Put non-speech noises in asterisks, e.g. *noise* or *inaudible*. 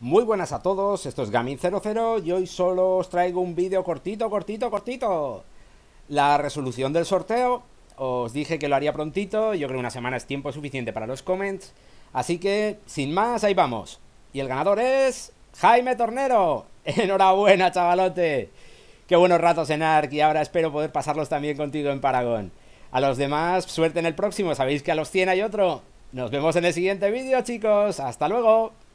Muy buenas a todos, esto es Gamin00 y hoy solo os traigo un vídeo cortito, cortito, cortito. La resolución del sorteo, os dije que lo haría prontito, yo creo que una semana es tiempo suficiente para los comments, así que sin más, ahí vamos. Y el ganador es Jaime Tornero. *laughs* Enhorabuena, chavalote. Qué buenos ratos en ARC y ahora espero poder pasarlos también contigo en Paragón. A los demás, suerte en el próximo, sabéis que a los 100 hay otro. Nos vemos en el siguiente vídeo, chicos. Hasta luego.